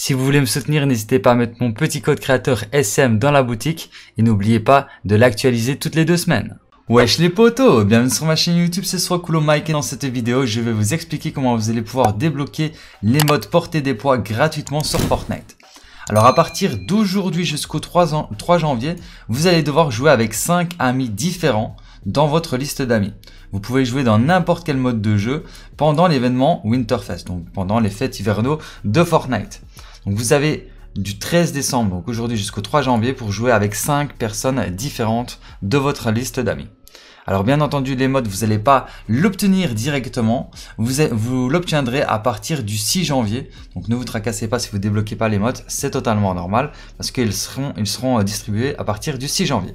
Si vous voulez me soutenir, n'hésitez pas à mettre mon petit code créateur SM dans la boutique et n'oubliez pas de l'actualiser toutes les deux semaines. Wesh les potos Bienvenue sur ma chaîne YouTube, c'est Coolo Mike et dans cette vidéo, je vais vous expliquer comment vous allez pouvoir débloquer les modes porter des poids gratuitement sur Fortnite. Alors à partir d'aujourd'hui jusqu'au 3 janvier, vous allez devoir jouer avec 5 amis différents dans votre liste d'amis. Vous pouvez jouer dans n'importe quel mode de jeu pendant l'événement Winterfest, donc pendant les fêtes hivernaux de Fortnite. Donc vous avez du 13 décembre, donc aujourd'hui jusqu'au 3 janvier, pour jouer avec 5 personnes différentes de votre liste d'amis. Alors bien entendu, les modes, vous n'allez pas l'obtenir directement, vous, l'obtiendrez à partir du 6 janvier. Donc ne vous tracassez pas si vous ne débloquez pas les modes, c'est totalement normal, parce qu'ils ils seront euh, distribués à partir du 6 janvier.